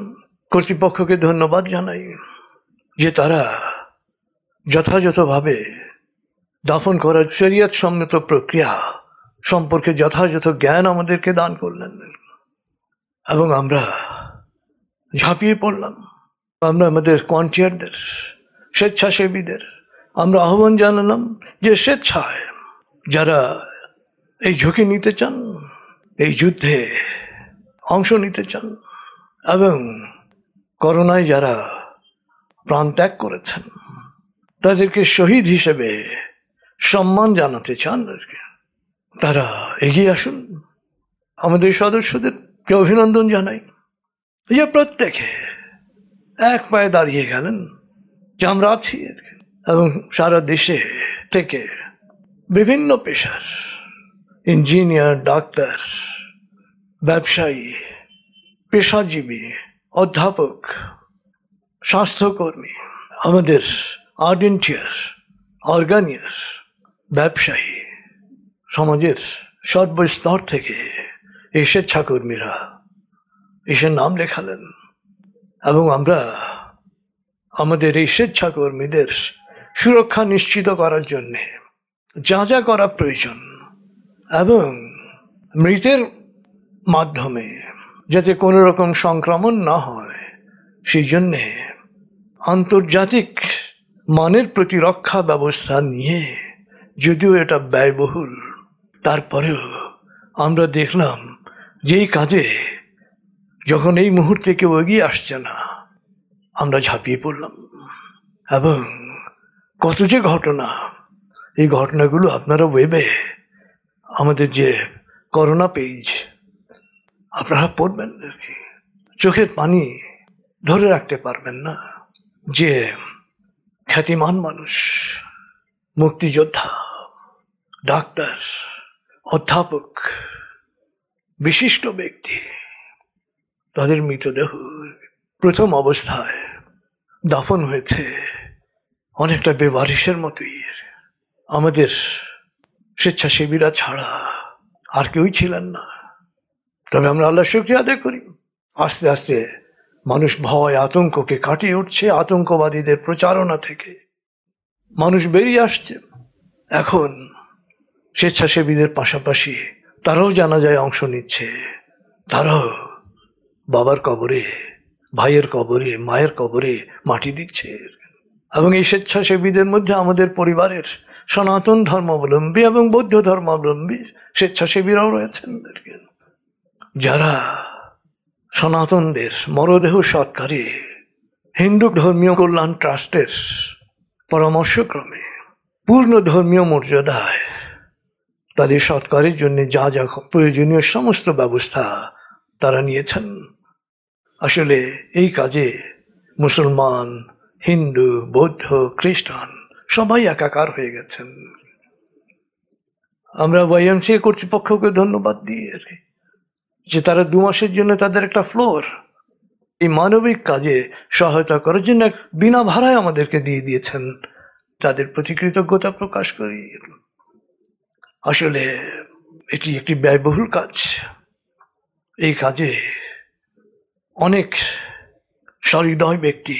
কর্তৃপক্ষকে ধন্যবাদ জানাই যে তারা যথাযথভাবে দাফন করার শরিয়ত সম্মত প্রক্রিয়া সম্পর্কে যথাযথ জ্ঞান আমাদেরকে দান করলেন এবং আমরা ঝাঁপিয়ে পড়লাম আমরা আমাদের কন্টিয়ারদের স্বেচ্ছাসেবীদের আমরা আহ্বান জানালাম যে স্বেচ্ছায় যারা এই ঝুঁকি নিতে চান এই যুদ্ধে অংশ নিতে চান এবং করোনায় যারা প্রাণ ত্যাগ করেছেন তাদেরকে শহীদ হিসেবে সম্মান জানাতে চান আজকে তারা এগিয়ে আসুন আমাদের সদস্যদেরকে অভিনন্দন জানাই যে প্রত্যেকে এক পায়ে দাঁড়িয়ে গেলেন যে আমরা আছি এবং সারা দেশে থেকে বিভিন্ন পেশার ইঞ্জিনিয়ার ডাক্তার ব্যবসায়ী পেশাজীবী অধ্যাপক স্বাস্থ্যকর্মী আমাদের আর্ডেন্টিয়ার অর্গানিয়ার ব্যবসায়ী সমাজের সর্বস্তর থেকে এই স্বেচ্ছাকর্মীরা ঈশ্বর নাম লেখালেন এবং আমরা আমাদের এই স্বেচ্ছাকর্মীদের সুরক্ষা নিশ্চিত করার জন্যে যা যা করা প্রয়োজন এবং মৃতের মাধ্যমে যাতে কোনো রকম সংক্রমণ না হয় সেই জন্যে আন্তর্জাতিক মানের প্রতিরক্ষা ব্যবস্থা নিয়ে যদিও এটা ব্যয়বহুল তারপরেও আমরা দেখলাম এই কাজে যখন এই মুহূর্তে কেউ এগিয়ে আসছে না আমরা ঝাঁপিয়ে পড়লাম এবং কত যে ঘটনা এই ঘটনাগুলো আপনারা ওয়েবে আমাদের যে করোনা পেজ আপনারা পড়বেন আর কি চোখের পানি ধরে রাখতে পারবেন না যে খ্যাতিমান মানুষ মুক্তিযোদ্ধা ডাক্তার অধ্যাপক বিশিষ্ট ব্যক্তি তাদের মৃতদেহ প্রথম অবস্থায় দাফন হয়েছে অনেকটা বেবারিশের মতোই আমাদের স্বেচ্ছাসেবীরা ছাড়া আর কেউই ছিলেন না তবে আমরা আল্লাহ শক্তি আদায় করি আস্তে আস্তে মানুষ ভয় আতঙ্ককে কাটিয়ে উঠছে আতঙ্কবাদীদের প্রচারণা থেকে মানুষ বেরিয়ে আসছে এখন স্বেচ্ছাসেবীদের পাশাপাশি তারাও জানা যায় অংশ নিচ্ছে তারাও বাবার কবরে ভাইয়ের কবরে মায়ের কবরে মাটি দিচ্ছে এবং এই স্বেচ্ছাসেবীদের মধ্যে আমাদের পরিবারের সনাতন ধর্মাবলম্বী এবং বৌদ্ধ ধর্মাবলম্বী স্বেচ্ছাসেবীরাও রয়েছেন যারা সনাতনদের মরদেহ সৎকারে হিন্দু ধর্মীয় কল্যাণ ট্রাস্টের পরামর্শক্রমে পূর্ণ ধর্মীয় মর্যাদায় তাদের সৎকারের জন্য যা যা প্রয়োজনীয় সমস্ত ব্যবস্থা তারা নিয়েছেন আসলে এই কাজে মুসলমান হিন্দু বৌদ্ধ খ্রিস্টান সবাই একাকার হয়ে গেছেন আমরা ওয়াইএমসিএ কর্তৃপক্ষকে ধন্যবাদ দিই যে তারা দু মাসের জন্য তাদের একটা ফ্লোর এই মানবিক কাজে সহায়তা করার জন্য বিনা ভাড়ায় আমাদেরকে দিয়ে দিয়েছেন তাদের প্রতি কৃতজ্ঞতা প্রকাশ করি আসলে এটি একটি ব্যয়বহুল কাজ এই কাজে অনেক সহৃদয় ব্যক্তি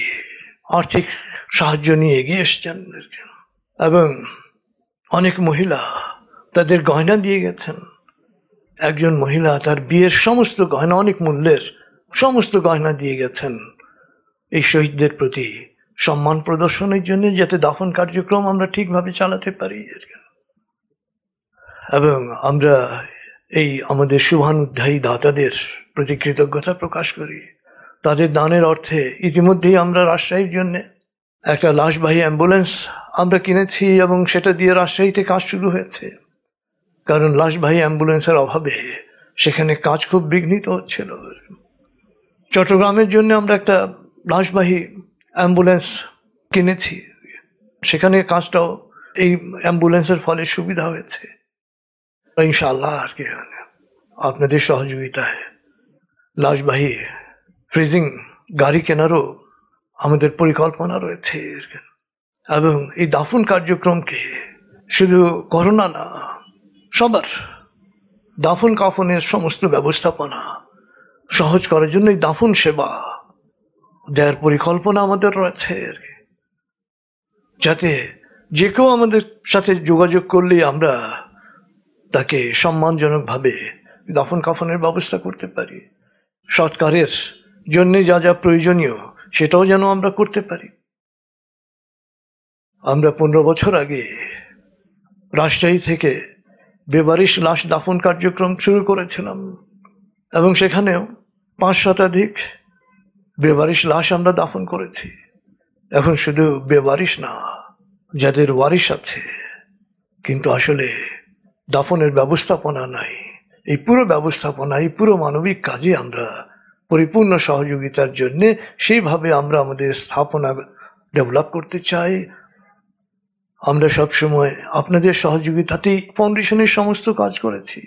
আর্থিক সাহায্য নিয়ে এগিয়ে এসছেন এবং অনেক মহিলা তাদের গয়না দিয়ে গেছেন একজন মহিলা তার বিয়ের সমস্ত গয়না অনেক মূল্যের সমস্ত গয়না দিয়ে গেছেন এই শহীদদের প্রতি সম্মান প্রদর্শনের জন্য যাতে দাফন কার্যক্রম আমরা ঠিকভাবে চালাতে পারি এবং আমরা এই আমাদের শুভানুধ্যায়ী দাতাদের প্রতি কৃতজ্ঞতা প্রকাশ করি তাদের দানের অর্থে ইতিমধ্যেই আমরা রাজশাহীর জন্যে একটা লাশবাহী অ্যাম্বুলেন্স আমরা কিনেছি এবং সেটা দিয়ে রাজশাহীতে কাজ শুরু হয়েছে কারণ লাশবাহী অ্যাম্বুলেন্সের অভাবে সেখানে কাজ খুব বিঘ্নিত হচ্ছিল চট্টগ্রামের জন্য আমরা একটা লাশবাহী অ্যাম্বুলেন্স কিনেছি সেখানে কাজটাও এই অ্যাম্বুলেন্সের ফলে সুবিধা হয়েছে ইনশাল্লাহ আর কি আপনাদের সহযোগিতায় লাশবাহী ফ্রিজিং গাড়ি কেনারও আমাদের পরিকল্পনা রয়েছে এবং এই দাফন কার্যক্রমকে শুধু করোনা না সবার দাফন কাফনের সমস্ত ব্যবস্থাপনা সহজ করার জন্য এই দাফন সেবা দেওয়ার পরিকল্পনা আমাদের রয়েছে যাতে যে কেউ আমাদের সাথে যোগাযোগ করলে আমরা তাকে সম্মানজনকভাবে দাফন কাফনের ব্যবস্থা করতে পারি সৎকারের জন্যে যা যা প্রয়োজনীয় সেটাও যেন আমরা করতে পারি আমরা পনেরো বছর আগে রাজশাহী থেকে বেবারিশ লাশ দাফন কার্যক্রম শুরু করেছিলাম এবং সেখানেও পাঁচ শতাধিক বেবারিশ লাশ আমরা দাফন করেছি এখন শুধু বেবারিশ না যাদের ওয়ারিশ আছে কিন্তু আসলে দাফনের ব্যবস্থাপনা নাই এই পুরো ব্যবস্থাপনা এই পুরো মানবিক কাজে আমরা পরিপূর্ণ সহযোগিতার জন্যে সেইভাবে আমরা আমাদের স্থাপনা ডেভেলপ করতে চাই আমরা সবসময় আপনাদের সহযোগিতাতেই ফাউন্ডেশনের সমস্ত কাজ করেছি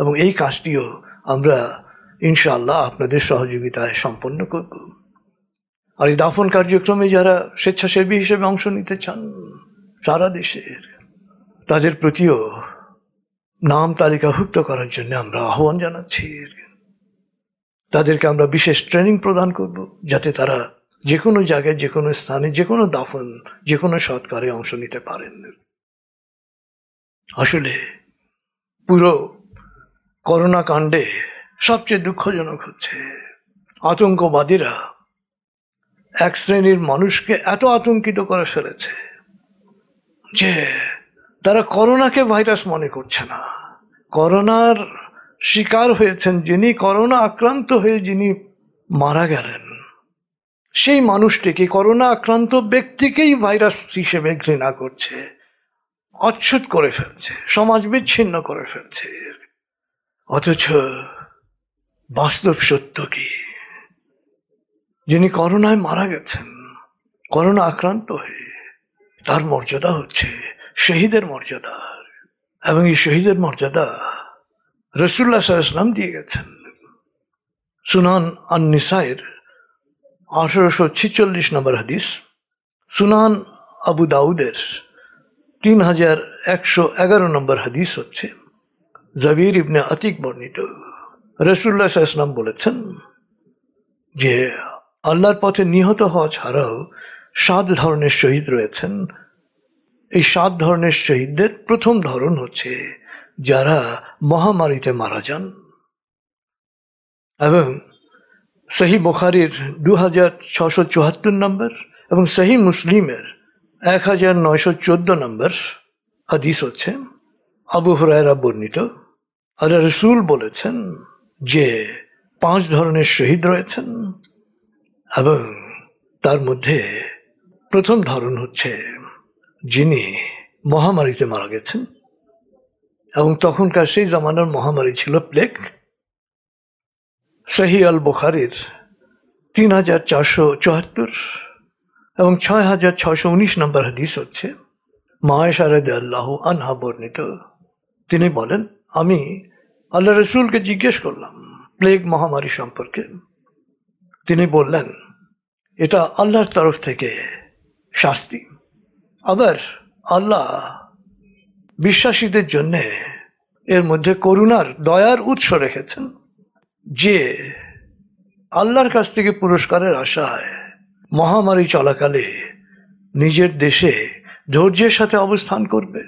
এবং এই কাজটিও আমরা ইনশাআল্লাহ আপনাদের সহযোগিতায় সম্পন্ন করব আর এই দাফন কার্যক্রমে যারা স্বেচ্ছাসেবী হিসেবে অংশ নিতে চান সারা দেশের তাদের প্রতিও নাম তালিকাভুক্ত করার জন্য আমরা আহ্বান জানাচ্ছি তাদেরকে আমরা বিশেষ ট্রেনিং প্রদান করব যাতে তারা যে কোনো জায়গায় যে কোনো স্থানে যে কোনো দাফন যে কোনো সৎকারে অংশ নিতে পারেন আসলে পুরো করোনা কাণ্ডে সবচেয়ে দুঃখজনক হচ্ছে আতঙ্কবাদীরা এক শ্রেণীর মানুষকে এত আতঙ্কিত করে ফেলেছে যে তারা করোনাকে ভাইরাস মনে করছে না করোনার শিকার হয়েছেন যিনি করোনা আক্রান্ত হয়ে যিনি মারা গেলেন সেই মানুষটিকে করোনা আক্রান্ত ব্যক্তিকেই ভাইরাস হিসেবে ঘৃণা করছে অচ্ছুত করে ফেলছে সমাজ বিচ্ছিন্ন করে ফেলছে অথচ বাস্তব সত্য কি যিনি করোনায় মারা গেছেন করোনা আক্রান্ত হয়ে তার মর্যাদা হচ্ছে শহীদের মর্যাদা এবং এই শহীদের মর্যাদা রসুল্লা সাল্লাম দিয়ে গেছেন সুনান আন নিসাইর আঠারোশো ছিচল্লিশ নম্বর হাদিস সুনান আবু দাউদের তিন হাজার একশো এগারো নম্বর হাদিস হচ্ছে জাবির ইবনে আতিক বর্ণিত রসুল্লা সাল্লাম বলেছেন যে আল্লাহর পথে নিহত হওয়া ছাড়াও সাত ধরনের শহীদ রয়েছেন এই সাত ধরনের শহীদদের প্রথম ধরন হচ্ছে যারা মহামারীতে মারা যান এবং সহি বুখারির দু হাজার ছশো চুয়াত্তর নম্বর এবং সহি মুসলিমের এক হাজার নয়শো চোদ্দ নম্বর হাদিস হচ্ছে আবু হরায়রা বর্ণিত আর রসুল বলেছেন যে পাঁচ ধরনের শহীদ রয়েছেন এবং তার মধ্যে প্রথম ধরন হচ্ছে যিনি মহামারীতে মারা গেছেন এবং তখনকার সেই জামানার মহামারী ছিল প্লেগ সহি আল বুখারির তিন হাজার চারশো চুয়াত্তর এবং ছয় হাজার ছশো উনিশ নম্বর হাদিস হচ্ছে মায়েশারদ আল্লাহ আনহা বর্ণিত তিনি বলেন আমি আল্লাহ রসুলকে জিজ্ঞেস করলাম প্লেগ মহামারী সম্পর্কে তিনি বললেন এটা আল্লাহর তরফ থেকে শাস্তি আবার আল্লাহ বিশ্বাসীদের জন্যে এর মধ্যে করুণার দয়ার উৎস রেখেছেন যে আল্লাহর কাছ থেকে পুরস্কারের আশায় মহামারী চলাকালে নিজের দেশে ধৈর্যের সাথে অবস্থান করবে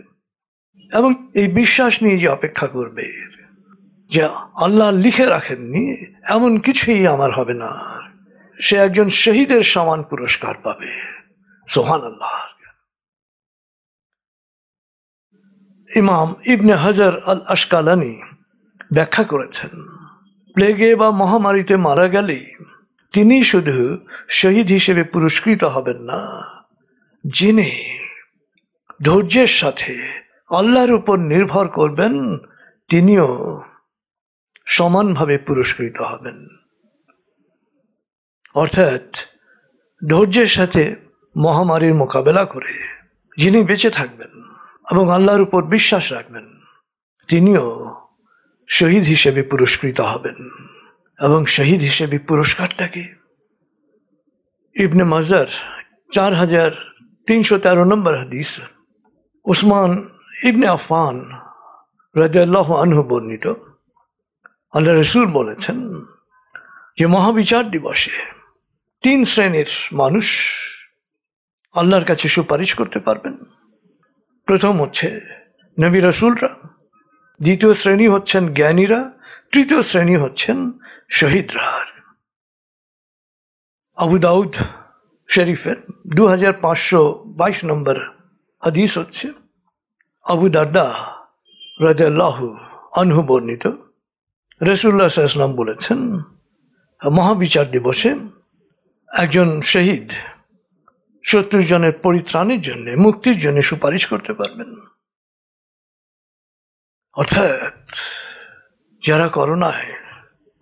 এবং এই বিশ্বাস নিয়ে যে অপেক্ষা করবে যে আল্লাহ লিখে রাখেননি এমন কিছুই আমার হবে না সে একজন শহীদের সমান পুরস্কার পাবে সোহান আল্লাহ ইমাম ইবনে হাজার আল আশকালানি ব্যাখ্যা করেছেন প্লেগে বা মহামারীতে মারা গেলে তিনি শুধু শহীদ হিসেবে পুরস্কৃত হবেন না যিনি ধৈর্যের সাথে আল্লাহর উপর নির্ভর করবেন তিনিও সমানভাবে পুরস্কৃত হবেন অর্থাৎ ধৈর্যের সাথে মহামারীর মোকাবেলা করে যিনি বেঁচে থাকবেন এবং আল্লাহর উপর বিশ্বাস রাখবেন তিনিও শহীদ হিসেবে পুরস্কৃত হবেন এবং শহীদ হিসেবে পুরস্কারটাকে ইবনে মাজার চার হাজার তিনশো তেরো নম্বর হাদিস উসমান ইবনে আফান রাজাল্লাহ আনহু বর্ণিত আল্লাহ রসুল বলেছেন যে মহাবিচার দিবসে তিন শ্রেণীর মানুষ আল্লাহর কাছে সুপারিশ করতে পারবেন প্রথম হচ্ছে নবী রসুলরা দ্বিতীয় শ্রেণী হচ্ছেন জ্ঞানীরা তৃতীয় শ্রেণী হচ্ছেন শহীদরা আবু দাউদ শরীফের দু হাজার পাঁচশো বাইশ নম্বর হাদিস হচ্ছে আবু দারদা রাহু আনহু বর্ণিত রসুল্লাহ সাহসলাম বলেছেন মহাবিচার দিবসে একজন শহীদ সত্তর জনের পরিত্রাণের জন্য মুক্তির জন্য সুপারিশ করতে পারবেন অর্থাৎ যারা করোনায়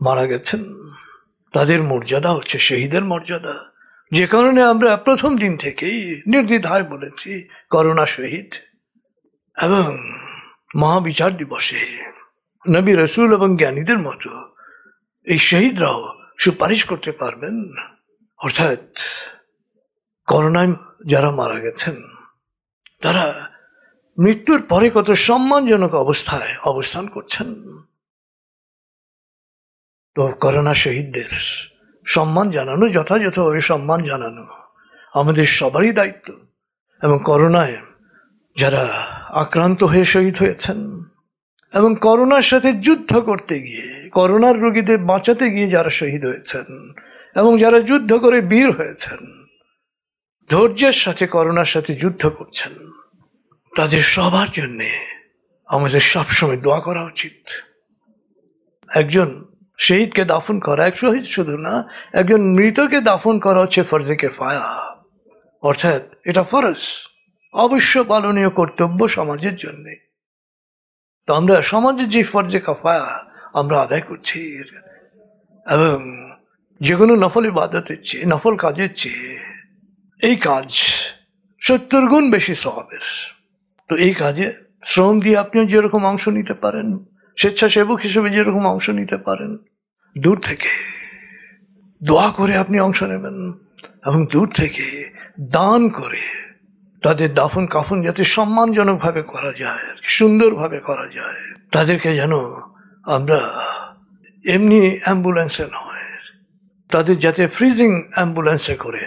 মারা গেছেন তাদের মর্যাদা হচ্ছে শহীদের মর্যাদা যে কারণে আমরা প্রথম দিন থেকেই নির্দিধায় বলেছি করোনা শহীদ এবং মহাবিচার দিবসে নবী রসুল এবং জ্ঞানীদের মতো এই শহীদরাও সুপারিশ করতে পারবেন অর্থাৎ করোনায় যারা মারা গেছেন তারা মৃত্যুর পরে কত সম্মানজনক অবস্থায় অবস্থান করছেন তো করোনা শহীদদের সম্মান জানানো যথাযথভাবে সম্মান জানানো আমাদের সবারই দায়িত্ব এবং করোনায় যারা আক্রান্ত হয়ে শহীদ হয়েছেন এবং করোনার সাথে যুদ্ধ করতে গিয়ে করোনার রোগীদের বাঁচাতে গিয়ে যারা শহীদ হয়েছেন এবং যারা যুদ্ধ করে বীর হয়েছেন ধৈর্যের সাথে করোনার সাথে যুদ্ধ করছেন তাদের সবার জন্যে আমাদের সবসময় দোয়া করা উচিত একজন শহীদকে দাফন করা এক শহীদ শুধু না একজন মৃতকে দাফন করা হচ্ছে ফরজে কেফায়া অর্থাৎ এটা ফরজ অবশ্য পালনীয় কর্তব্য সমাজের জন্যে তো আমরা সমাজের যে ফরজে কাফায়া আমরা আদায় করছি এবং যে কোনো নফল ইবাদতের চেয়ে নফল কাজের চেয়ে এই কাজ সত্তর গুণ বেশি স্বভাবের তো এই কাজে শ্রম দিয়ে আপনিও যেরকম অংশ নিতে পারেন স্বেচ্ছাসেবক হিসেবে যেরকম অংশ নিতে পারেন দূর থেকে দোয়া করে আপনি অংশ নেবেন এবং দূর থেকে দান করে তাদের দাফন কাফন যাতে সম্মানজনকভাবে করা যায় সুন্দরভাবে করা যায় তাদেরকে যেন আমরা এমনি অ্যাম্বুলেন্সে নয় তাদের যাতে ফ্রিজিং অ্যাম্বুলেন্সে করে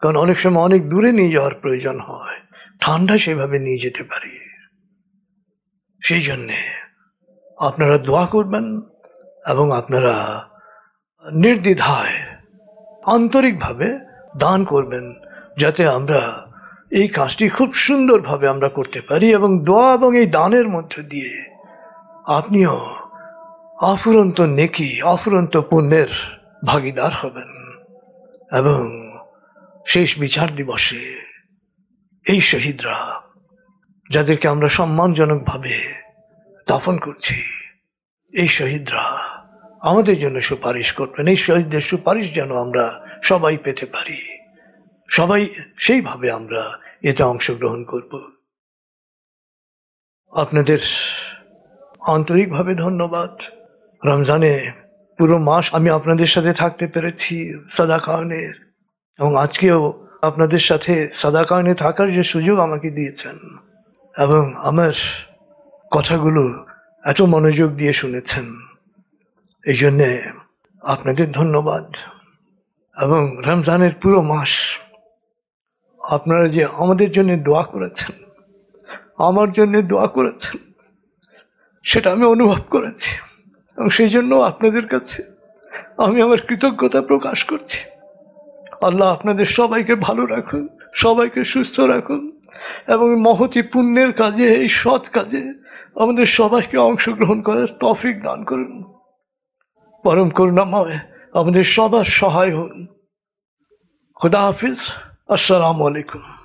কারণ অনেক সময় অনেক দূরে নিয়ে যাওয়ার প্রয়োজন হয় ঠান্ডা সেভাবে নিয়ে যেতে পারি সেই জন্যে আপনারা দোয়া করবেন এবং আপনারা নির্দ্বিধায় আন্তরিকভাবে দান করবেন যাতে আমরা এই কাজটি খুব সুন্দরভাবে আমরা করতে পারি এবং দোয়া এবং এই দানের মধ্য দিয়ে আপনিও অফুরন্ত নেকি অফুরন্ত পুণ্যের ভাগিদার হবেন এবং শেষ বিচার দিবসে এই শহীদরা যাদেরকে আমরা সম্মানজনকভাবে দাফন করছি এই শহীদরা আমাদের জন্য সুপারিশ করবেন এই শহীদদের সুপারিশ যেন আমরা সবাই পেতে পারি সবাই সেইভাবে আমরা এতে অংশগ্রহণ করব আপনাদের আন্তরিকভাবে ধন্যবাদ রমজানে পুরো মাস আমি আপনাদের সাথে থাকতে পেরেছি সাদা খাওয়ানের এবং আজকেও আপনাদের সাথে সাদাকায়নে থাকার যে সুযোগ আমাকে দিয়েছেন এবং আমার কথাগুলো এত মনোযোগ দিয়ে শুনেছেন এই জন্যে আপনাদের ধন্যবাদ এবং রমজানের পুরো মাস আপনারা যে আমাদের জন্য দোয়া করেছেন আমার জন্য দোয়া করেছেন সেটা আমি অনুভব করেছি এবং সেই জন্য আপনাদের কাছে আমি আমার কৃতজ্ঞতা প্রকাশ করছি আল্লাহ আপনাদের সবাইকে ভালো রাখুন সবাইকে সুস্থ রাখুন এবং মহতি পুণ্যের কাজে এই সৎ কাজে আমাদের সবাইকে অংশগ্রহণ করার তফিক দান করুন পরম করুণাময় আমাদের সবার সহায় হন খুদা হাফিজ আসসালামু আলাইকুম